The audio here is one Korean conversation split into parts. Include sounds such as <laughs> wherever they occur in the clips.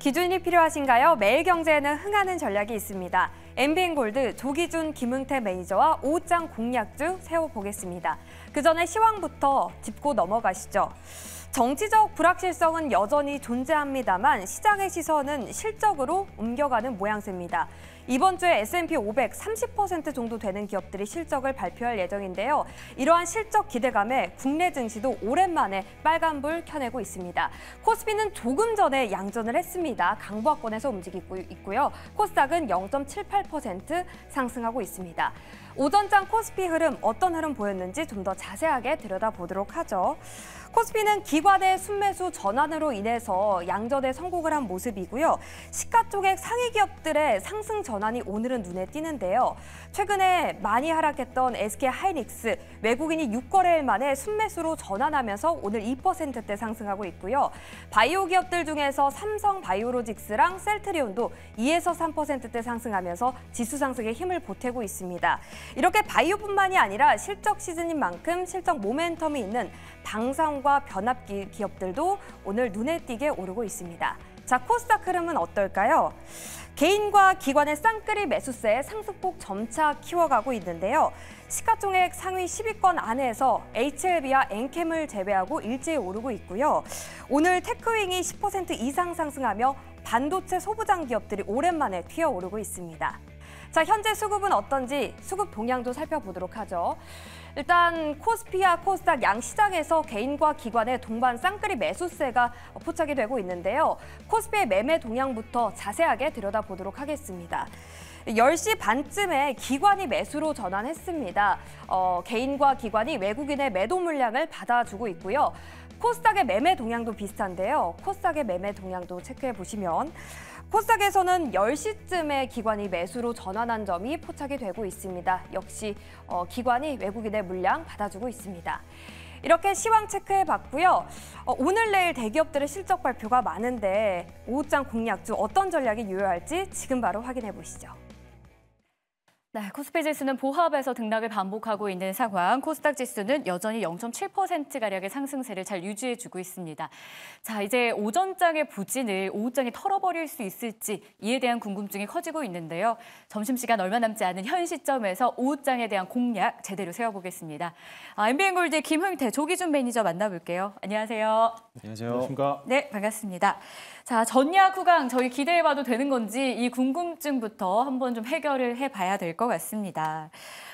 기준이 필요하신가요? 매일경제에는 흥하는 전략이 있습니다. MBN 골드 조기준 김은태 매니저와 5장 공략주 세워보겠습니다. 그 전에 시황부터 짚고 넘어가시죠. 정치적 불확실성은 여전히 존재합니다만 시장의 시선은 실적으로 옮겨가는 모양새입니다. 이번 주에 S&P 500 30% 정도 되는 기업들이 실적을 발표할 예정인데요. 이러한 실적 기대감에 국내 증시도 오랜만에 빨간불 켜내고 있습니다. 코스피는 조금 전에 양전을 했습니다. 강보합권에서 움직이고 있고요. 코스닥은 0.78% 상승하고 있습니다. 오전장 코스피 흐름 어떤 흐름 보였는지 좀 더 자세하게 들여다보도록 하죠. 코스피는 기관의 순매수 전환으로 인해서 양전에 성공을 한 모습이고요. 시가총액 상위 기업들의 상승 전환이 오늘은 눈에 띄는데요. 최근에 많이 하락했던 SK 하이닉스, 외국인이 6거래일 만에 순매수로 전환하면서 오늘 2%대 상승하고 있고요. 바이오 기업들 중에서 삼성 바이오로직스랑 셀트리온도 2에서 3%대 상승하면서 지수 상승에 힘을 보태고 있습니다. 이렇게 바이오뿐만이 아니라 실적 시즌인 만큼 실적 모멘텀이 있는 방산과 변압 기업들도 기 오늘 눈에 띄게 오르고 있습니다. 자, 코스닥 흐름은 어떨까요? 개인과 기관의 쌍끌이 매수세 상승폭 점차 키워가고 있는데요. 시가총액 상위 10위권 안에서 HLB와 엔캠을 제외하고 일제히 오르고 있고요. 오늘 테크윙이 10% 이상 상승하며 반도체 소부장 기업들이 오랜만에 튀어오르고 있습니다. 자, 현재 수급은 어떤지 수급 동향도 살펴보도록 하죠. 일단 코스피와 코스닥 양시장에서 개인과 기관의 동반 쌍끌이 매수세가 포착이 되고 있는데요. 코스피의 매매 동향부터 자세하게 들여다보도록 하겠습니다. 10시 반쯤에 기관이 매수로 전환했습니다. 어, 개인과 기관이 외국인의 매도 물량을 받아주고 있고요. 코스닥의 매매 동향도 비슷한데요. 코스닥의 매매 동향도 체크해 보시면 코스닥에서는 10시쯤에 기관이 매수로 전환한 점이 포착이 되고 있습니다. 역시 어, 기관이 외국인의 물량 받아주고 있습니다. 이렇게 시황 체크해봤고요. 어, 오늘 내일 대기업들의 실적 발표가 많은데 오후장 공략주 어떤 전략이 유효할지 지금 바로 확인해보시죠. 네, 코스피 지수는 보합에서 등락을 반복하고 있는 상황, 코스닥 지수는 여전히 0.7%가량의 상승세를 잘 유지해주고 있습니다. 자, 이제 오전장의 부진을 오후장에 털어버릴 수 있을지 이에 대한 궁금증이 커지고 있는데요. 점심시간 얼마 남지 않은 현 시점에서 오후장에 대한 공략 제대로 세워보겠습니다. 아, MBN골드 김흥태 조기준 매니저 만나볼게요. 안녕하세요. 안녕하세요. 네, 반갑습니다. 자, 전야 구강 저희 기대해봐도 되는 건지 이 궁금증부터 한번 좀 해결을 해봐야 될 것 같습니다.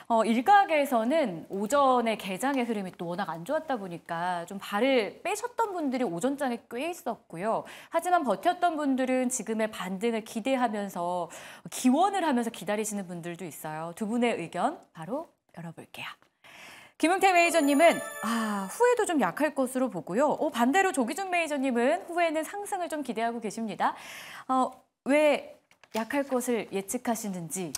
어, 일각에서는 오전에 개장의 흐름이 또 워낙 안 좋았다 보니까 좀 발을 빼셨던 분들이 오전장에 꽤 있었고요. 하지만 버텼던 분들은 지금의 반등을 기대하면서 기원을 하면서 기다리시는 분들도 있어요. 두 분의 의견 바로 열어볼게요. 김용태 메이저님은 아 후회도 좀 약할 것으로 보고요. 어, 반대로 조기준 메이저님은 후회는 상승을 좀 기대하고 계십니다. 어, 왜 약할 것을 예측하시는지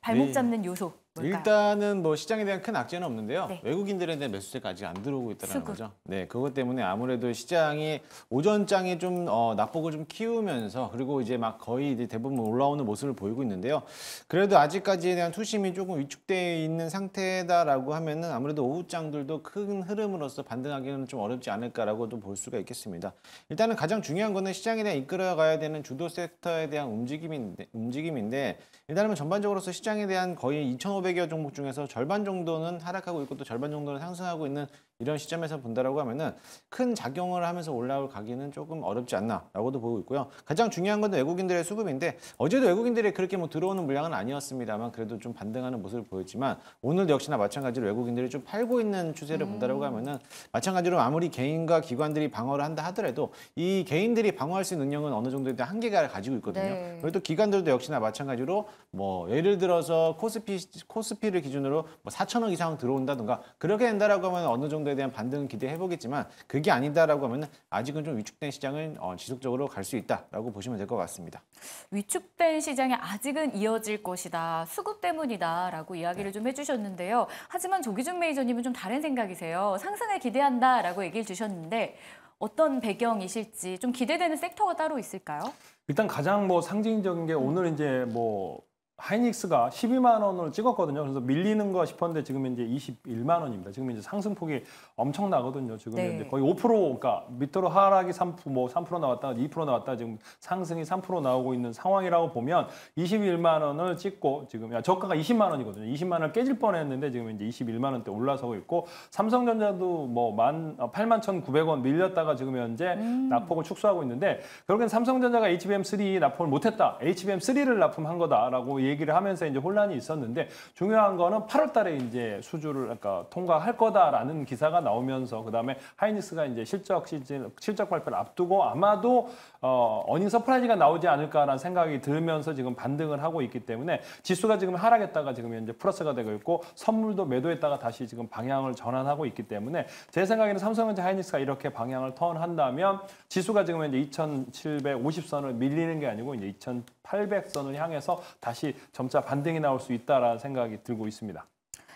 발목 네. 잡는 요소 뭘까요? 일단은 뭐 시장에 대한 큰 악재는 없는데요. 네. 외국인들에 대한 매수세가 아직 안 들어오고 있다는 수급. 거죠. 네, 그것 때문에 아무래도 시장이 오전장에 좀 어, 낙폭을 좀 키우면서 그리고 이제 막 거의 이제 대부분 올라오는 모습을 보이고 있는데요. 그래도 아직까지에 대한 투심이 조금 위축되어 있는 상태다라고 하면은 아무래도 오후장들도 큰 흐름으로서 반등하기는 좀 어렵지 않을까라고도 볼 수가 있겠습니다. 일단은 가장 중요한 거는 시장에 대한 이끌어가야 되는 주도 섹터에 대한 움직임인데, 움직임인데 일단은 뭐 전반적으로서 시장에 대한 거의 2,500 1,500여 종목 중에서 절반 정도는 하락하고 있고 또 절반 정도는 상승하고 있는 이런 시점에서 본다라고 하면은 큰 작용을 하면서 올라올 가기는 조금 어렵지 않나라고도 보고 있고요. 가장 중요한 건 외국인들의 수급인데 어제도 외국인들이 그렇게 뭐 들어오는 물량은 아니었습니다만 그래도 좀 반등하는 모습을 보였지만 오늘도 역시나 마찬가지로 외국인들이 좀 팔고 있는 추세를 본다라고 음. 하면은 마찬가지로 아무리 개인과 기관들이 방어를 한다 하더라도 이 개인들이 방어할 수 있는 능력은 어느 정도의 한계가 가지고 있거든요. 네. 그리고 또 기관들도 역시나 마찬가지로 뭐 예를 들어서 코스피 코스피를 기준으로 뭐 4천억 이상 들어온다든가 그렇게 된다라고 하면 어느 정도 정도에 대한 반등은 기대해 보겠지만 그게 아니다라고 하면 아직은 좀 위축된 시장은 어, 지속적으로 갈 수 있다라고 보시면 될 것 같습니다. 위축된 시장이 아직은 이어질 것이다. 수급 때문이다라고 이야기를 네. 좀 해주셨는데요. 하지만 조기중 매니저님은 좀 다른 생각이세요. 상승을 기대한다라고 얘기를 주셨는데 어떤 배경이실지 좀 기대되는 섹터가 따로 있을까요? 일단 가장 뭐 상징적인 게 오늘 이제 뭐 하이닉스가 12만 원을 찍었거든요. 그래서 밀리는 거 싶었는데 지금 이제 21만 원입니다. 지금 이제 상승폭이 엄청나거든요. 지금 네. 이제 거의 5% 그러니까 밑으로 하락이 3%뭐 3% 나왔다, 2% 나왔다 지금 상승이 3% 나오고 있는 상황이라고 보면 21만 원을 찍고 지금 야, 저가가 20만 원이거든요. 20만 원을 깨질 뻔했는데 지금 이제 21만 원대 올라서고 있고 삼성전자도 뭐만 8 1,900원 밀렸다가 지금 현재 음. 낙폭을 축소하고 있는데 결국엔 삼성전자가 HBM3 납품을 못했다, HBM3를 납품한 거다라고. 얘기를 하면서 이제 혼란이 있었는데 중요한 거는 8월 달에 이제 수주를 그러니까 통과할 거다라는 기사가 나오면서 그다음에 하이닉스가 이제 실적 시즌 실적 발표를 앞두고 아마도 어, 어닝 서프라이즈가 나오지 않을까라는 생각이 들면서 지금 반등을 하고 있기 때문에 지수가 지금 하락했다가 지금 현재 플러스가 되고 있고 선물도 매도했다가 다시 지금 방향을 전환하고 있기 때문에 제 생각에는 삼성전자 하이닉스가 이렇게 방향을 턴한다면 지수가 지금 현재 2,750선을 밀리는 게 아니고 이제 2,800선을 향해서 다시 점차 반등이 나올 수 있다라는 생각이 들고 있습니다.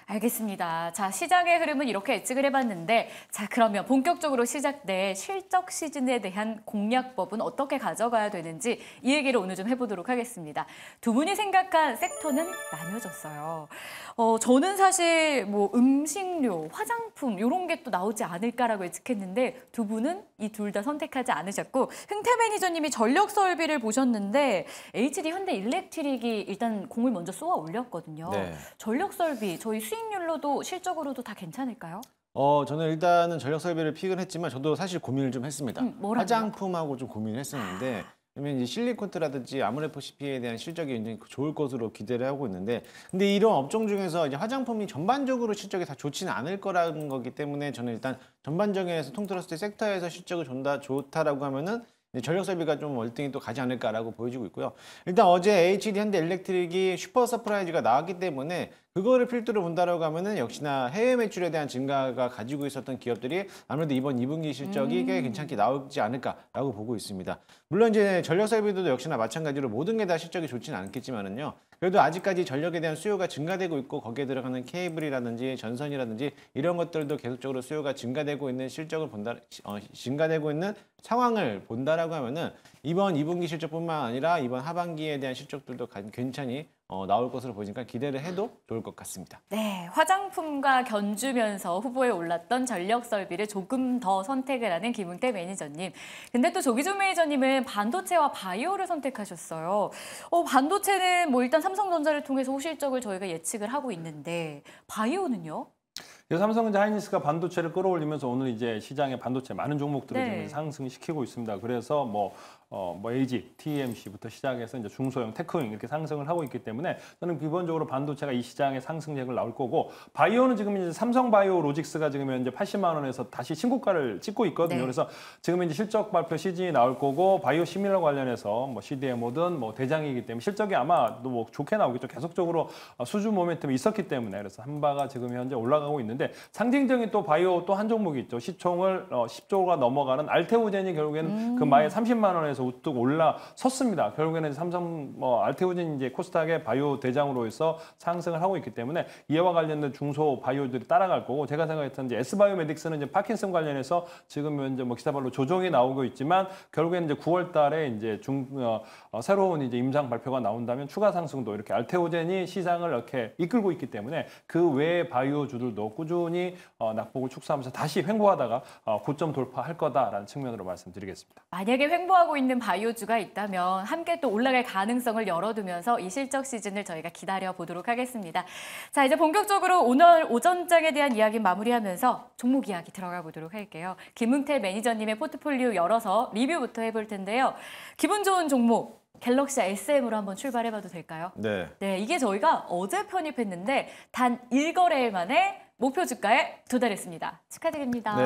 알겠습니다. 자, 시장의 흐름은 이렇게 예측을 해봤는데 자, 그러면 본격적으로 시작된 실적 시즌에 대한 공략법은 어떻게 가져가야 되는지 이 얘기를 오늘 좀 해보도록 하겠습니다. 두 분이 생각한 섹터는 나뉘어졌어요. 어, 저는 사실 뭐 음식료, 화장품 이런 게 또 나오지 않을까라고 예측했는데 두 분은 이 둘 다 선택하지 않으셨고 흥태 매니저님이 전력 설비를 보셨는데 HD 현대 일렉트릭이 일단 공을 먼저 쏘아 올렸거든요. 네. 전력 설비 저희 수 수익률로도 실적으로도 다 괜찮을까요? 어 저는 일단은 전력 설비를 픽을 했지만 저도 사실 고민을 좀 했습니다. 음, 화장품하고 좀 고민을 했었는데 아... 그러면 이제 실리콘트라든지 아모레퍼시피에 대한 실적이 굉장히 좋을 것으로 기대를 하고 있는데 근데 이런 업종 중에서 이제 화장품이 전반적으로 실적이 다 좋지는 않을 거라는 거기 때문에 저는 일단 전반적에서 통틀었을 때 섹터에서 실적이 좀다 좋다라고 하면은 전력 설비가 좀 월등히 또 가지 않을까라고 보여지고 있고요. 일단 어제 HD 현대 일렉트릭이 슈퍼 서프라이즈가 나왔기 때문에 그거를 필두로 본다라고 하면은 역시나 해외 매출에 대한 증가가 가지고 있었던 기업들이 아무래도 이번 2분기 실적이 음. 꽤 괜찮게 나오지 않을까라고 보고 있습니다. 물론 이제 전력 설비도 역시나 마찬가지로 모든 게 다 실적이 좋지는 않겠지만은요. 그래도 아직까지 전력에 대한 수요가 증가되고 있고 거기에 들어가는 케이블이라든지 전선이라든지 이런 것들도 계속적으로 수요가 증가되고 있는 실적을 본다 어, 증가되고 있는 상황을 본다라고 하면은 이번 2분기 실적뿐만 아니라 이번 하반기에 대한 실적들도 괜찮이 어, 나올 것으로 보이니까 기대를 해도 좋을 것 같습니다. 네, 화장품과 견주면서 후보에 올랐던 전력 설비를 조금 더 선택을 하는 김웅태 매니저님. 근데 또 조기준 매니저님은 반도체와 바이오를 선택하셨어요. 어, 반도체는 뭐 일단 삼성전자를 통해서 호실적을 저희가 예측을 하고 있는데 바이오는요? 예, 삼성전자 하이닉스가 반도체를 끌어올리면서 오늘 이제 시장에 반도체 많은 종목들을 네. 상승시키고 있습니다. 그래서 뭐 어, 뭐 LG, TMC부터 e 시작해서 이제 중소형 테크형 이렇게 상승을 하고 있기 때문에 저는 기본적으로 반도체가 이 시장의 상승력을 나올 거고 바이오는 지금 이제 삼성바이오로직스가 지금 현재 80만 원에서 다시 신고가를 찍고 있거든요. 네. 그래서 지금 이제 실적 발표 시즌이 나올 거고 바이오 시밀러 관련해서 뭐 CDMO든 뭐 대장이기 때문에 실적이 아마 뭐 좋게 나오겠죠. 계속적으로 어, 수주 모멘텀이 있었기 때문에 그래서 한바가 지금 현재 올라가고 있는데 상징적인 또 바이오 또 한 종목이 있죠. 시총을 어, 10조가 넘어가는 알테오젠이 결국에는 음. 그 마에 30만 원에서 우뚝 올라섰습니다. 결국에는 삼성 뭐 알테오젠 이제 코스닥의 바이오 대장으로 해서 상승을 하고 있기 때문에 이와 관련된 중소 바이오들이 따라갈 거고 제가 생각했던 이제 S바이오메딕스는 이제 파킨슨 관련해서 지금 현재 뭐기사별로 조정이 나오고 있지만 결국에는 이제 9월 달에 이제 중 어, 어, 새로운 이제 임상 발표가 나온다면 추가 상승도 이렇게 알테오젠이 시장을 이렇게 이끌고 있기 때문에 그 외의 바이오주들도 꾸준히 어, 낙폭을 축소하면서 다시 횡보하다가 어, 고점 돌파할 거다라는 측면으로 말씀드리겠습니다. 만약에 횡보하고 있는 있는 바이오주가 있다면 함께 또 올라갈 가능성을 열어두면서 이 실적 시즌을 저희가 기다려보도록 하겠습니다. 자, 이제 본격적으로 오늘 오전장에 대한 이야기 마무리하면서 종목 이야기 들어가 보도록 할게요. 김웅태 매니저님의 포트폴리오 열어서 리뷰부터 해볼 텐데요. 기분 좋은 종목 갤럭시 SM으로 한번 출발해봐도 될까요? 네. 네, 이게 저희가 어제 편입했는데 단 일거래일 만에 목표 주가에 도달했습니다. 축하드립니다.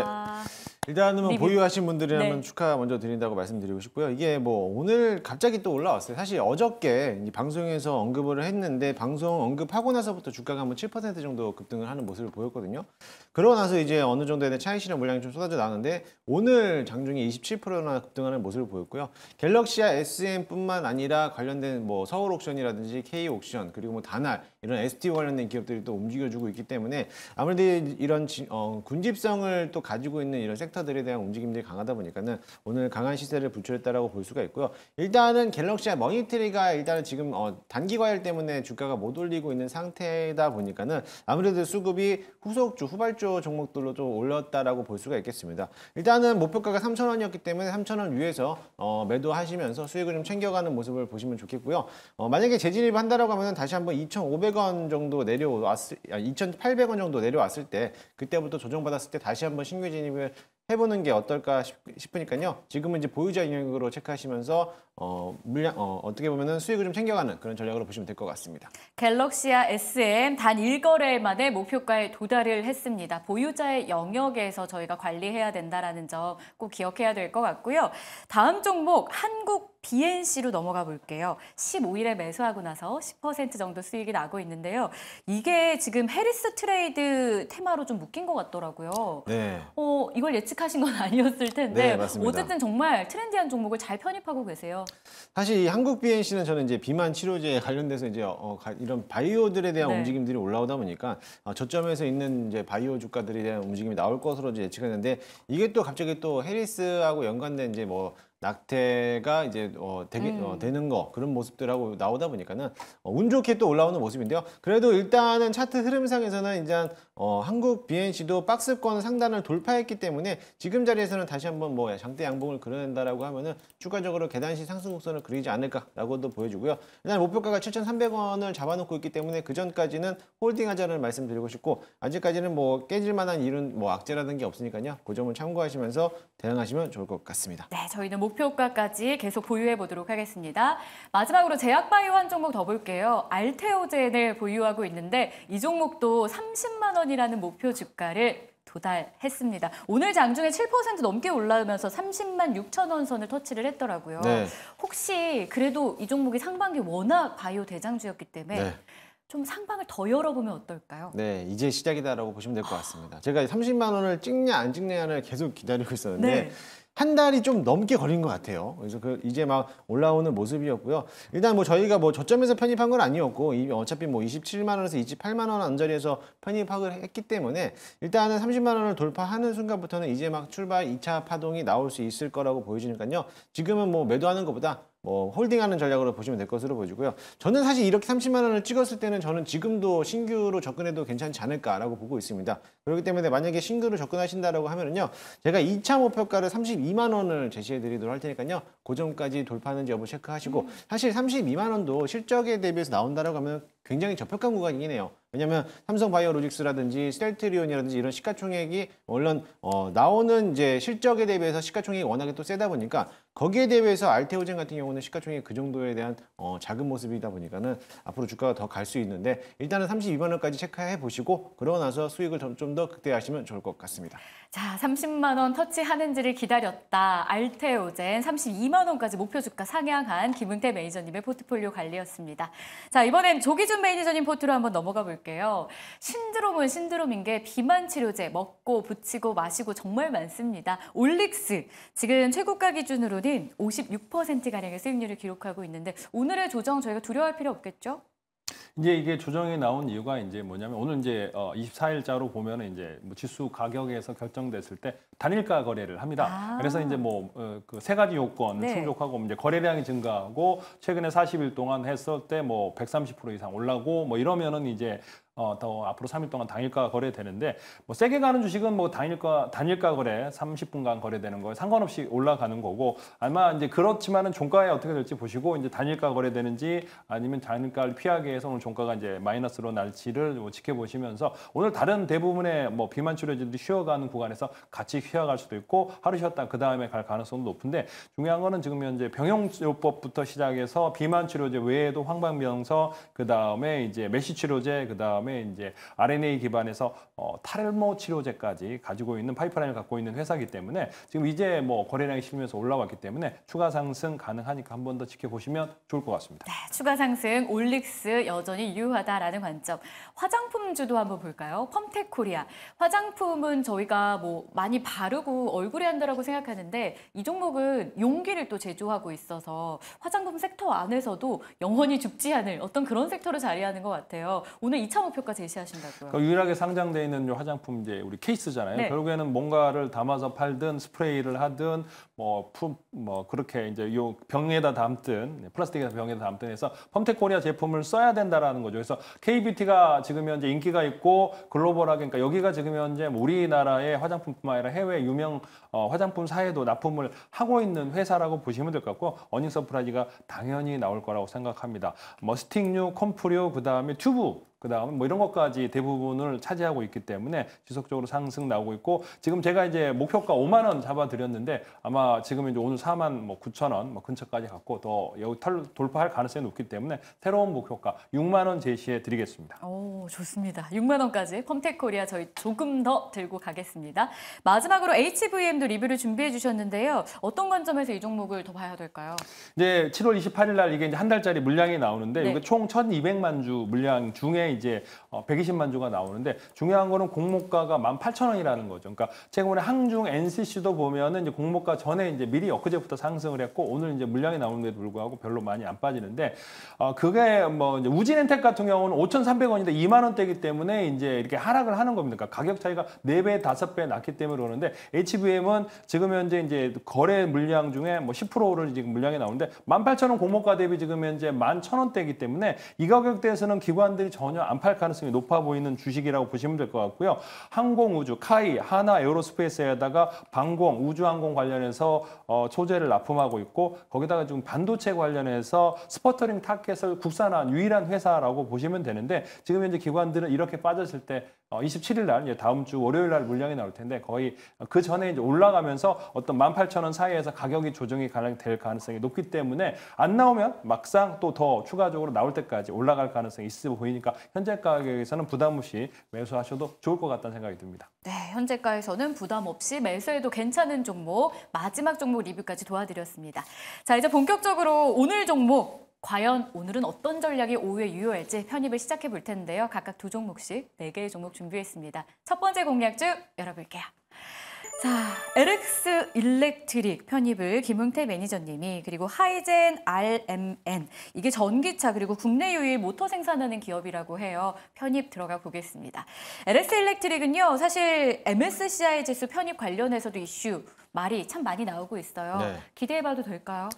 네. 일단은 뭐 보유하신 분들이라면 네. 축하 먼저 드린다고 말씀드리고 싶고요. 이게 뭐 오늘 갑자기 또 올라왔어요. 사실 어저께 방송에서 언급을 했는데 방송 언급하고 나서부터 주가가 한번7% 정도 급등을 하는 모습을 보였거든요. 그러고 나서 이제 어느 정도의 차이 실현 물량이 좀 쏟아져 나오는데 오늘 장중에 27%나 급등하는 모습을 보였고요. 갤럭시와 SM뿐만 아니라 관련된 뭐 서울 옥션이라든지 K 옥션 그리고 뭐 다날 이런 ST 관련된 기업들이 또 움직여주고 있기 때문에 아무래도 이런 어, 군집성을 또 가지고 있는 이런 섹터들에 대한 움직임들이 강하다 보니까는 오늘 강한 시세를 분출했다라고 볼 수가 있고요. 일단은 갤럭시와 머니트리가 일단은 지금 어, 단기 과열 때문에 주가가 못 올리고 있는 상태다 보니까는 아무래도 수급이 후속주, 후발주 종목들로 좀 올렸다라고 볼 수가 있겠습니다. 일단은 목표가가 3,000원이었기 때문에 3,000원 위에서 어, 매도하시면서 수익을 좀 챙겨가는 모습을 보시면 좋겠고요. 어, 만약에 재진입 한다라고 하면 다시 한번 2,500 2,500원 정도 내려왔을, 2,800원 아, 정도 내려왔을 때 그때부터 조정받았을 때 다시 한번 신규 진입을 해보는 게 어떨까 싶, 으니까요 지금은 이제 보유자 영역으로 체크하시면서 어, 물량, 어, 어떻게 보면 수익을 좀 챙겨가는 그런 전략으로 보시면 될 것 같습니다. 갤럭시아 SM 단1거래 만에 목표가에 도달을 했습니다. 보유자의 영역에서 저희가 관리해야 된다는 점 꼭 기억해야 될 것 같고요. 다음 종목 한국 BNC로 넘어가 볼게요. 15일에 매수하고 나서 10% 정도 수익이 나고 있는데요. 이게 지금 해리스 트레이드 테마로 좀 묶인 것 같더라고요. 네. 어, 이걸 예측 예측하신 건 <laughs> 아니었을 텐데 네, 어쨌든 정말 트렌디한 종목을 잘 편입하고 계세요. 사실 이 한국 BNC는 저는 이제 비만 치료제 관련돼서 이제 어, 이런 바이오들에 대한 네. 움직임들이 올라오다 보니까 어, 저점에서 있는 이제 바이오 주가들에 대한 움직임이 나올 것으로 예측했는데 이게 또 갑자기 또 해리스하고 연관된 이제 뭐 낙태가 이제 어, 되게, 어, 음. 어, 되는 거 그런 모습들하고 나오다 보니까는 어, 운 좋게 또 올라오는 모습인데요. 그래도 일단은 차트 흐름상에서는 이제 어, 한국 BNC도 박스권 상단을 돌파했기 때문에 지금 자리에서는 다시 한번 뭐 장대 양봉을 그려낸다라고 하면은 추가적으로 계단식 상승 곡선을 그리지 않을까라고도 보여주고요. 일단 목표가가 7,300원을 잡아놓고 있기 때문에 그 전까지는 홀딩하자는 말씀드리고 싶고 아직까지는 뭐 깨질 만한 이런 뭐악재라든게 없으니까요. 그 점을 참고하시면서 대응하시면 좋을 것 같습니다. 네, 저희는 뭐 목표가까지 계속 보유해 보도록 하겠습니다. 마지막으로 제약바이오 한 종목 더 볼게요. 알테오젠을 보유하고 있는데 이 종목도 30만 원이라는 목표 주가를 도달했습니다. 오늘 장중에 7% 넘게 올라오면서 30만 6천 원 선을 터치를 했더라고요. 네. 혹시 그래도 이 종목이 상반기 워낙 바이오 대장주였기 때문에 네. 좀 상방을 더 열어보면 어떨까요? 네, 이제 시작이다라고 보시면 될 것 같습니다. 제가 30만 원을 찍냐 안 찍냐를 계속 기다리고 있었는데 네. 한 달이 좀 넘게 걸린 것 같아요. 그래서 그 이제 막 올라오는 모습이었고요. 일단 뭐 저희가 뭐 저점에서 편입한 건 아니었고 어차피 뭐 27만 원에서 28만 원 안자리에서 편입을 했기 때문에 일단은 30만 원을 돌파하는 순간부터는 이제 막 출발 2차 파동이 나올 수 있을 거라고 보여지니까요. 지금은 뭐 매도하는 것보다 뭐 홀딩하는 전략으로 보시면 될 것으로 보이고요. 저는 사실 이렇게 30만 원을 찍었을 때는 저는 지금도 신규로 접근해도 괜찮지 않을까라고 보고 있습니다. 그렇기 때문에 만약에 신규로 접근하신다라고 하면은요. 제가 2차 목표가를 32만 원을 제시해 드리도록 할 테니까요. 고점까지 돌파하는지 여부 체크하시고 음. 사실 32만 원도 실적에 대비해서 나온다라고 하면 굉장히 저평가 구간이긴 해요. 왜냐하면 삼성바이오로직스라든지 셀트리온이라든지 이런 시가총액이 물론 어, 나오는 이제 실적에 대비해서 시가총액이 워낙에 또 세다 보니까 거기에 대비해서 알테오젠 같은 경우는 시가총액 그 정도에 대한 어, 작은 모습이다 보니까는 앞으로 주가가 더 갈 수 있는데 일단은 32만 원까지 체크해 보시고 그러고 나서 수익을 좀 더 극대화하시면 좋을 것 같습니다. 자, 30만 원 터치하는지를 기다렸다. 알테오젠 32만 원까지 목표 주가 상향한 김은태 매니저님의 포트폴리오 관리였습니다. 자, 이번엔 조기준 이윤 매니저님 포트로 한번 넘어가 볼게요. 신드롬은 신드롬인 게 비만 치료제 먹고 붙이고 마시고 정말 많습니다. 올릭스 지금 최고가 기준으로는 56%가량의 수익률을 기록하고 있는데 오늘의 조정 저희가 두려워할 필요 없겠죠? 이제 이게 조정이 나온 이유가 이제 뭐냐면 오늘 이제 어 24일자로 보면은 이제 뭐 지수 가격에서 결정됐을 때 단일가 거래를 합니다. 아. 그래서 이제 뭐그세 어, 가지 요건을 네. 충족하고 이제 거래량이 증가하고 최근에 40일 동안 했을 때 뭐 130% 이상 올라고 뭐 이러면은 이제 어, 더 앞으로 3일 동안 당일가 거래되는데 뭐 세게 가는 주식은 뭐 당일가 단일가 거래 30분간 거래되는 거에 상관없이 올라가는 거고 아마 이제 그렇지만은 종가에 어떻게 될지 보시고 이제 단일가 거래되는지 아니면 단일가를 피하기위 해서 오늘 종가가 이제 마이너스로 날지를 뭐 지켜보시면서 오늘 다른 대부분의 뭐 비만 출혈제들이 쉬어가는 구간에서 같이 휘어갈 수도 있고 하루 쉬었다 그 다음에 갈 가능성도 높은데 중요한 거는 지금 현재 병용요법부터 시작해서 비만 치료제 외에도 황방병서 그 다음에 이제 메시 치료제 그 다음에 다음에 이제 RNA 기반에서 어, 탈모 치료제까지 가지고 있는 파이프라인을 갖고 있는 회사기 이 때문에 지금 이제 뭐 거래량이 심해서 올라왔기 때문에 추가 상승 가능하니까 한 번 더 지켜보시면 좋을 것 같습니다. 네, 추가 상승 올릭스 여전히 유효하다라는 관점. 화장품주도 한번 볼까요? 펌텍코리아. 화장품은 저희가 뭐 많이 바르고 얼굴에 한다라고 생각하는데 이 종목은 용기를 또 제조하고 있어서 화장품 섹터 안에서도 영원히 죽지 않을 어떤 그런 섹터로 자리하는 것 같아요. 오늘 이차 목표 목표가 제시하신다고요. 그 유일하게 상장돼 있는 요 화장품 이제 우리 케이스잖아요. 네. 결국에는 뭔가를 담아서 팔든 스프레이를 하든 뭐 품, 뭐 그렇게 이제 요 병에다 담든 플라스틱에다 병에다 담든 해서 펌테코리아 제품을 써야 된다라는 거죠. 그래서 k b t 가 지금 현재 인기가 있고 글로벌하게 그러니까 여기가 지금 현재 우리나라의 화장품뿐만 아니라 해외 유명 어, 화장품 사에도 납품을 하고 있는 회사라고 보시면 될 것 같고 어닝 서프라이즈가 당연히 나올 거라고 생각합니다. 머스팅류, 컴프류, 그다음에 튜브 그 다음에 뭐 이런 것까지 대부분을 차지하고 있기 때문에 지속적으로 상승 나오고 있고 지금 제가 이제 목표가 5만 원 잡아드렸는데 아마 지금 이제 오늘 4 4만뭐 9천 원뭐 근처까지 갔고 더 여기 탈, 돌파할 가능성이 높기 때문에 새로운 목표가 6만 원 제시해 드리겠습니다. 오, 좋습니다. 6만 원까지 펌텍코리아 저희 조금 더 들고 가겠습니다. 마지막으로 HVM도 리뷰를 준비해 주셨는데요. 어떤 관점에서 이 종목을 더 봐야 될까요? 이제 7월 28일 날 이게 이제 한 달짜리 물량이 나오는데 네. 이게 총 1,200만 주 물량 중에 이제 120만 어, 주가 나오는데 중요한 거는 공모가가 18,000원이라는 거죠. 그러니까 최근에 항중 NCC도 보면은 이제 공모가 전에 이제 미리 엮 엊그제부터 상승을 했고 오늘 이제 물량이 나오는데도 불구하고 별로 많이 안 빠지는데 어, 그게 뭐 우진엔텍 같은 경우는 5,300원인데 2만 원대이기 때문에 이제 이렇게 하락을 하는 겁니다. 그러니까 가격 차이가 4배, 5배 낮기 때문에 그러는데 HBM은 지금 현재 이제 거래 물량 중에 뭐 10%를 지금 물량이 나오는데 18,000원 공모가 대비 지금 현재 11,000원대이기 때문에 이 가격대에서는 기관들이 전혀 안 팔 가능성이 높아 보이는 주식이라고 보시면 될 것 같고요. 항공우주, 카이, 하나 에어로스페이스에다가 방공, 우주항공 관련해서 어, 소재를 납품하고 있고 거기다가 지금 반도체 관련해서 스퍼터링 타켓을 국산화한 유일한 회사라고 보시면 되는데 지금 현재 기관들은 이렇게 빠졌을 때 어, 27일 날 다음 주 월요일 날 물량이 나올 텐데 거의 그 전에 이제 올라가면서 어떤 18,000원 사이에서 가격이 조정이 가능될 가능성이 높기 때문에 안 나오면 막상 또 더 추가적으로 나올 때까지 올라갈 가능성이 있어 보이니까 현재 가격에서는 부담 없이 매수하셔도 좋을 것 같다는 생각이 듭니다. 네, 현재가에서는 부담 없이 매수해도 괜찮은 종목 마지막 종목 리뷰까지 도와드렸습니다. 자, 이제 본격적으로 오늘 종목 과연 오늘은 어떤 전략이 오후에 유효할지 편입을 시작해 볼 텐데요. 각각 두 종목씩 네개의 종목 준비했습니다. 첫 번째 공략주 열어볼게요. 자, LX 일렉트릭 편입을 김흥태 매니저님이 그리고 하이젠 RMN 이게 전기차 그리고 국내 유일 모터 생산하는 기업이라고 해요. 편입 들어가 보겠습니다. LX 일렉트릭은요. 사실 MSCI 지수 편입 관련해서도 이슈 말이 참 많이 나오고 있어요. 네. 기대해봐도 될까요?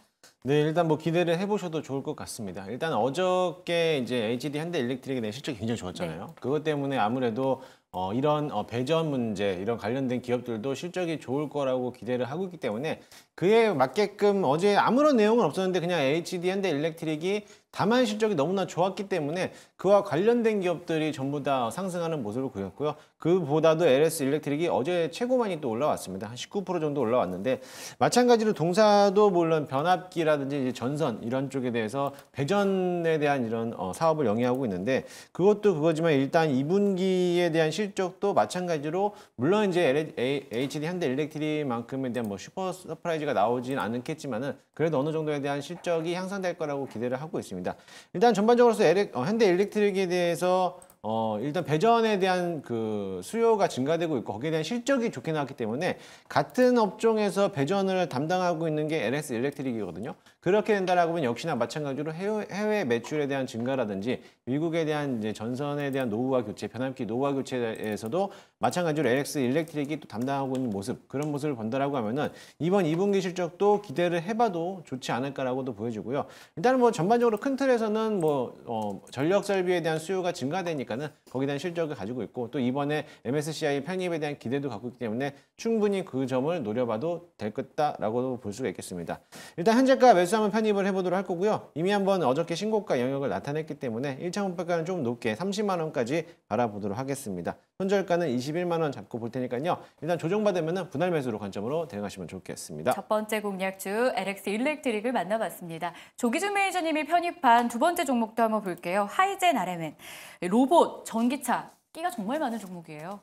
네, 일단 뭐 기대를 해보셔도 좋을 것 같습니다. 일단 어저께 이제 HD 현대 일렉트릭의 내 실적이 굉장히 좋았잖아요. 네. 그것 때문에 아무래도 어, 이런 어, 배전 문제, 이런 관련된 기업들도 실적이 좋을 거라고 기대를 하고 있기 때문에 그에 맞게끔 어제 아무런 내용은 없었는데 그냥 HD 현대 일렉트릭이 다만 실적이 너무나 좋았기 때문에 그와 관련된 기업들이 전부 다 상승하는 모습을 보였고요. 그보다도 LS 일렉트릭이 어제 최고 많이 또 올라왔습니다. 한 19% 정도 올라왔는데 마찬가지로 동사도 물론 변압기라든지 전선 이런 쪽에 대해서 배전에 대한 이런 어, 사업을 영위하고 있는데 그것도 그거지만 일단 2분기에 대한 실적도 마찬가지로 물론 이제 LH, HD 현대 일렉트릭만큼에 대한 뭐 슈퍼 서프라이즈가 나오진 않겠지만은 그래도 어느 정도에 대한 실적이 향상될 거라고 기대를 하고 있습니다. 일단 전반적으로 서 어, 현대 일렉트릭에 대해서 어, 일단 배전에 대한 그 수요가 증가되고 있고 거기에 대한 실적이 좋게 나왔기 때문에 같은 업종에서 배전을 담당하고 있는 게 LS 일렉트릭이거든요. 그렇게 된다라고 하면 역시나 마찬가지로 해외, 해외 매출에 대한 증가라든지 미국에 대한 이제 전선에 대한 노후화 교체, 변압기 노후화 교체에서도 마찬가지로 LX 일렉트릭이 또 담당하고 있는 모습 그런 모습을 본다라고 하면은 이번 2분기 실적도 기대를 해봐도 좋지 않을까라고도 보여지고요. 일단은 뭐 전반적으로 큰 틀에서는 뭐 어, 전력 설비에 대한 수요가 증가되니까는 거기에 대한 실적을 가지고 있고 또 이번에 MSCI 편입에 대한 기대도 갖고 있기 때문에 충분히 그 점을 노려봐도 될 것다라고도 볼 수가 있겠습니다. 일단 현재가 매수 매시 한번 편입을 해보도록 할 거고요. 이미 한번 어저께 신고가 영역을 나타냈기 때문에 1차 목표가는 좀 높게 30만원까지 바라보도록 하겠습니다. 손절가는 21만원 잡고 볼 테니까요. 일단 조정받으면 분할 매수로 관점으로 대응하시면 좋겠습니다. 첫 번째 공략주 LX 일렉트릭을 만나봤습니다. 조기준 매니저님이 편입한 두 번째 종목도 한번 볼게요. 하이젠 RMN, 로봇, 전기차, 끼가 정말 많은 종목이에요.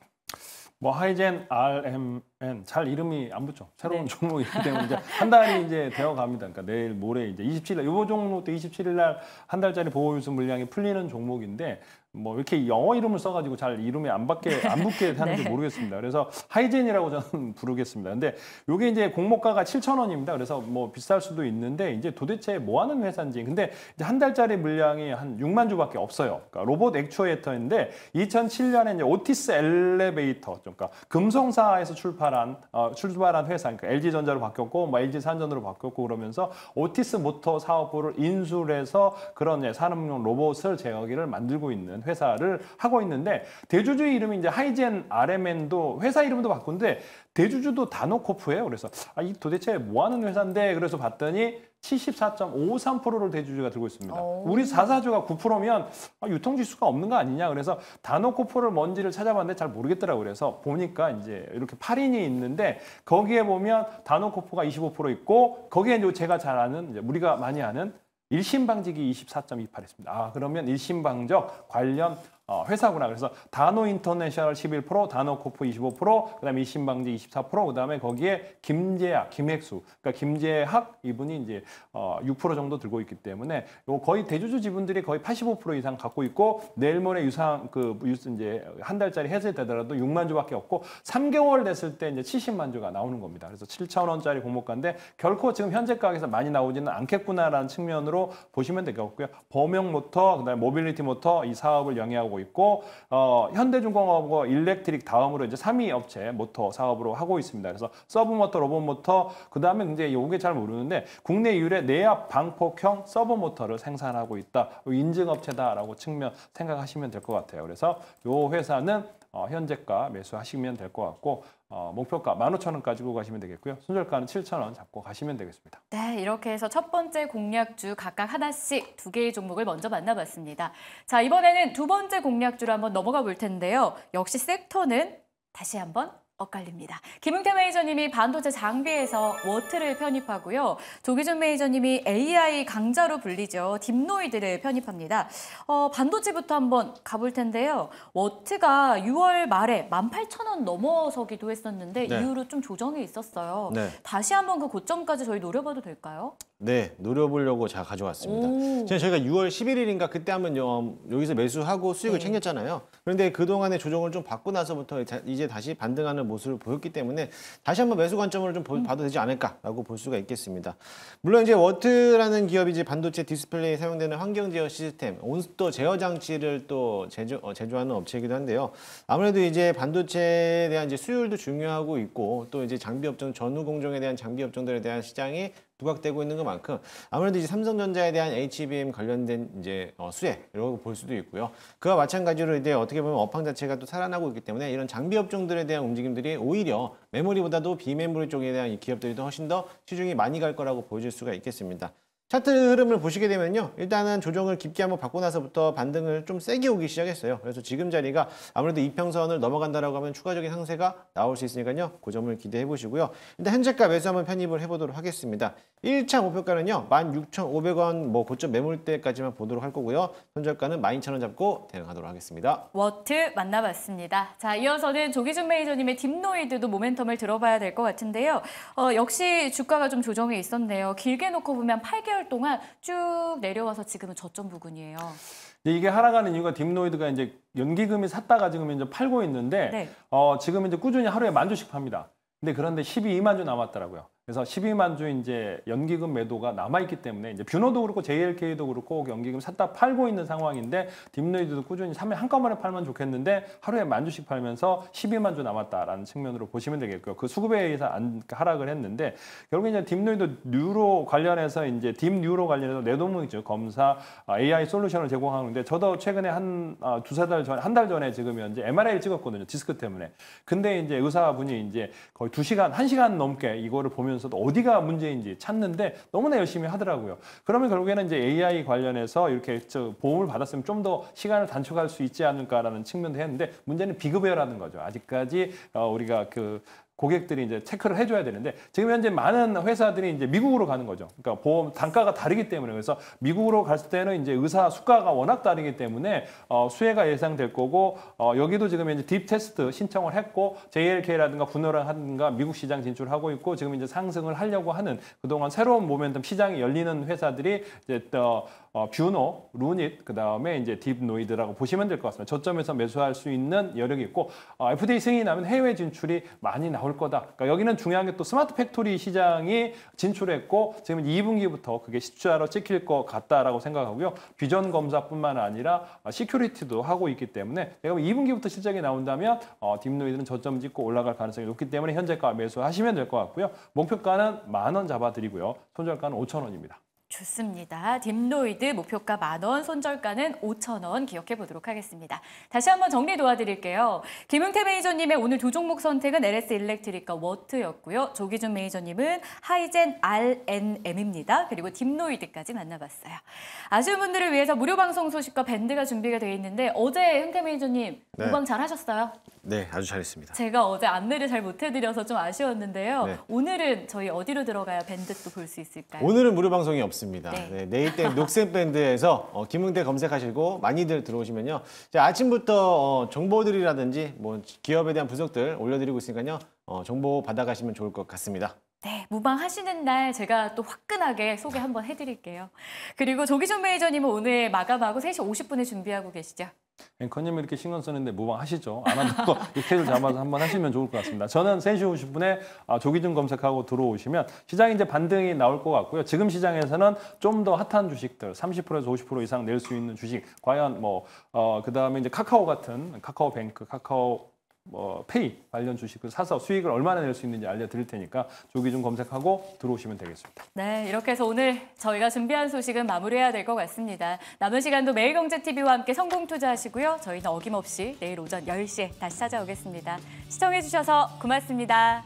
뭐 하이젠 RM n 예, 잘 이름이 안 붙죠. 새로운 네. 종목이기 때문에 이제 <laughs> 한 달이 이제 되어 갑니다. 그러니까 내일 모레 이제 27일 요종목때 27일 날 한 달짜리 보호 유수 물량이 풀리는 종목인데 뭐 이렇게 영어 이름을 써가지고 잘이름이안 받게 안 붙게 <laughs> 하는지 네. 모르겠습니다. 그래서 하이젠이라고 저는 <laughs> 부르겠습니다. 근데 요게 이제 공모가가 7 0 0 0 원입니다. 그래서 뭐 비쌀 수도 있는데 이제 도대체 뭐 하는 회사인지. 근데 이제 한 달짜리 물량이 한 6만 주밖에 없어요. 그러니까 로봇 액추에이터인데 2007년에 이제 오티스 엘리베이터, 그러니까 금성사에서 출판 출발한 어, 출발한 회사 그러니까 LG전자로 바뀌었고 뭐 LG산전으로 바뀌었고 그러면서 오티스 모터 사업부를 인수해서 를 그런 예, 산업용 로봇을 제어기를 만들고 있는 회사를 하고 있는데 대주주 의 이름이 이제 하이젠 RMN도 회사 이름도 바꾼데 대주주도 다노코프예요. 그래서 아, 이 도대체 뭐 하는 회사인데 그래서 봤더니 74.53%를 대주주가 들고 있습니다. 우리 4사주가 9%면 아, 유통지수가 없는 거 아니냐 그래서 다노코프를 뭔지를 찾아봤는데 잘 모르겠더라고요. 그래서 보니까 이제 이렇게 8인이 있는데 거기에 보면 다노코프가25% 있고 거기에 이제 제가 잘 아는 우리가 많이 아는 일심방직이 24.28 했습니다. 아 그러면 일심방적 관련 어, 회사구나. 그래서 다노 인터내셔널 11%, 다노 코프 25%, 그다음에 이신방지 24%, 그다음에 거기에 김재학, 김핵수. 그러니까 김재학 이분이 이제 어, 6% 정도 들고 있기 때문에 요 거의 대주주 지분들이 거의 85% 이상 갖고 있고 내일 모레 유상 그뉴스 이제 한 달짜리 해제되더라도 6만 주밖에 없고 3개월 됐을 때 이제 70만 주가 나오는 겁니다. 그래서 7천 원짜리 공모가인데 결코 지금 현재 가격에서 많이 나오지는 않겠구나라는 측면으로 보시면 될 것 같고요. 범용 모터, 그다음에 모빌리티 모터 이 사업을 영위하고 하고 있고 어, 현대중공업과 일렉트릭 다음으로 이제 3위 업체 모터 사업으로 하고 있습니다. 그래서 서브 모터, 로봇 모터 그다음에 근데 요게 잘 모르는데 국내 유래 내압 방폭형 서브 모터를 생산하고 있다. 어, 인증 업체다라고 측면 생각하시면 될 것 같아요. 그래서 요 회사는 어, 현재가 매수하시면 될 것 같고 어, 목표가 15,000원 가지고 가시면 되겠고요. 손절가는 7,000원 잡고 가시면 되겠습니다. 네, 이렇게 해서 첫 번째 공략주 각각 하나씩 두 개의 종목을 먼저 만나봤습니다. 자, 이번에는 두 번째 공략주로 한번 넘어가 볼 텐데요. 역시 섹터는 다시 한번 엇갈립니다. 김웅태 매니저님이 반도체 장비에서 워트를 편입하고요. 조기준 매니저님이 AI 강자로 불리죠. 딥노이드를 편입합니다. 어, 반도체부터 한번 가볼 텐데요. 워트가 6월 말에 18,000원 넘어서기도 했었는데 네. 이후로 좀 조정이 있었어요. 네. 다시 한번 그 고점까지 저희 노려봐도 될까요? 네, 노려보려고 제가 가져왔습니다. 제지 저희가 6월 11일인가 그때 한번 여기서 매수하고 수익을 네. 챙겼잖아요. 그런데 그동안의 조정을 좀 받고 나서부터 이제 다시 반등하는 모습을 보였기 때문에 다시 한번 매수 관점을 좀 보, 음. 봐도 되지 않을까라고 볼 수가 있겠습니다. 물론 이제 워트라는 기업이 이제 반도체 디스플레이 에 사용되는 환경 제어 시스템, 온스토 제어 장치를 또 제조, 어, 제조하는 업체이기도 한데요. 아무래도 이제 반도체에 대한 이제 수율도 중요하고 있고 또 이제 장비 업종 전후 공정에 대한 장비 업종들에 대한 시장이 부각되고 있는 것만큼 아무래도 이제 삼성전자에 대한 HBM 관련된 이제 어, 수혜 이라고 볼 수도 있고요. 그와 마찬가지로 이제 어떻게 보면 업황 자체가 또 살아나고 있기 때문에 이런 장비 업종들에 대한 움직임들이 오히려 메모리보다도 비메모리 쪽에 대한 이 기업들이 훨씬 더 시중이 많이 갈 거라고 보여질 수가 있겠습니다. 차트 흐름을 보시게 되면요 일단은 조정을 깊게 한번 받고 나서부터 반등을 좀 세게 오기 시작했어요 그래서 지금 자리가 아무래도 이평선을 넘어간다라고 하면 추가적인 상세가 나올 수 있으니까요 그 점을 기대해 보시고요 일단 현재가 매수 한번 편입을 해보도록 하겠습니다 1차 목표가는요 16,500원 뭐 고점 매물대까지만 보도록 할 거고요 손절가는 12,000원 잡고 대응하도록 하겠습니다 워트 만나봤습니다 자 이어서는 조기준 매니저님의 딥노이드도 모멘텀을 들어봐야 될 것 같은데요 어, 역시 주가가 좀 조정이 있었네요 길게 놓고 보면 8개월 1 3개월 동안 쭉 내려와서 지금은 저점 부근이에요. 이게 하락하는 이유가 딥노이드가 이제 연기금이 샀다가 지금 이제 팔고 있는데 네. 어, 지금 이제 꾸준히 하루에 만 주씩 팝니다. 근데 그런데 12만 주 남았더라고요. 그래서 12만 주 이제 연기금 매도가 남아있기 때문에 이제 뷰노도 그렇고 JLK도 그렇고 연기금 샀다 팔고 있는 상황인데 딥노이드도 꾸준히 3일 한꺼번에 팔면 좋겠는데 하루에 만 주씩 팔면서 12만 주 남았다라는 측면으로 보시면 되겠고요. 그 수급에 의해서 안, 하락을 했는데 결국 이제 딥노이드 뉴로 관련해서 이제 딥뉴로 관련해서 내도문이죠 검사 AI 아, 솔루션을 제공하는데 저도 최근에 한 아, 두세 달 전, 한 달 전에 지금 현재 MRI를 찍었거든요 디스크 때문에. 근데 이제 의사분이 이제 거의 두 시간, 한 시간 넘게 이거를 보면 보면서도 어디가 문제인지 찾는데 너무나 열심히 하더라고요. 그러면 결국에는 이제 AI 관련해서 이렇게 저 보험을 받았으면 좀 더 시간을 단축할 수 있지 않을까라는 측면도 했는데 문제는 비급여라는 거죠. 아직까지 어, 우리가 그 고객들이 이제 체크를 해줘야 되는데 지금 현재 많은 회사들이 이제 미국으로 가는 거죠. 그러니까 보험 단가가 다르기 때문에 그래서 미국으로 갈 때는 이제 의사 수가가 워낙 다르기 때문에 어, 수혜가 예상될 거고 어, 여기도 지금 이제 딥 테스트 신청을 했고 JLK라든가 분노라든가 미국 시장 진출하고 있고 지금 이제 상승을 하려고 하는 그동안 새로운 모멘텀 시장이 열리는 회사들이 이제 어, 어, 뷰노, 루닛, 그 다음에 이제 딥노이드라고 보시면 될 것 같습니다. 저점에서 매수할 수 있는 여력이 있고 어, FDA 승인하면 해외 진출이 많이 나올 거다. 그러니까 여기는 중요한 게 또 스마트 팩토리 시장이 진출했고 지금 2분기부터 그게 십자로 찍힐 것 같다라고 생각하고요. 비전 검사뿐만 아니라 어, 시큐리티도 하고 있기 때문에 내가 2분기부터 실적이 나온다면 어, 딥노이드는 저점 찍고 올라갈 가능성이 높기 때문에 현재가 매수하시면 될 것 같고요. 목표가는 만 원 잡아드리고요. 손절가는 5천 원입니다. 좋습니다. 딥노이드 목표가 만원, 손절가는 5천원 기억해 보도록 하겠습니다. 다시 한번 정리 도와드릴게요. 김흥태 매니저님의 오늘 두 종목 선택은 LS 일렉트릭과 워트였고요. 조기준 매니저님은 하이젠 RNM입니다. 그리고 딥노이드까지 만나봤어요. 아쉬운 분들을 위해서 무료 방송 소식과 밴드가 준비가 되어 있는데 어제 흥태 매니저님 네. 공방 잘하셨어요? 네, 아주 잘했습니다. 제가 어제 안내를 잘 못해드려서 좀 아쉬웠는데요. 네. 오늘은 저희 어디로 들어가야 밴드 또볼수 있을까요? 오늘은 무료 방송이 없어요. 있습니다. 네. 네, 내일 땐 녹색 밴드에서 어, 김웅대 검색하시고 많이들 들어오시면요. 자, 아침부터 어, 정보들이라든지 뭐 기업에 대한 분석들 올려드리고 있으니까요. 어, 정보 받아가시면 좋을 것 같습니다. 네, 무방하시는 날 제가 또 화끈하게 소개 한번 해드릴게요. 그리고 조기준 매니저님은 오늘 마감하고 3시 50분에 준비하고 계시죠? 앵커님 이렇게 신경 쓰는데 무방하시죠. 안 하고 육회를 <laughs> 잡아서 한번 하시면 좋을 것 같습니다. 저는 3시 50분에 아, 조기준 검색하고 들어오시면 시장 이제 반등이 나올 것 같고요. 지금 시장에서는 좀 더 핫한 주식들 30%에서 50% 이상 낼 수 있는 주식 과연 뭐 어, 그다음에 이제 카카오 같은 카카오뱅크, 카카오 뭐 페이 관련 주식을 사서 수익을 얼마나 낼 수 있는지 알려드릴 테니까 조기 좀 검색하고 들어오시면 되겠습니다. 네, 이렇게 해서 오늘 저희가 준비한 소식은 마무리해야 될 것 같습니다. 남은 시간도 매일경제TV와 함께 성공 투자하시고요. 저희는 어김없이 내일 오전 10시에 다시 찾아오겠습니다. 시청해주셔서 고맙습니다.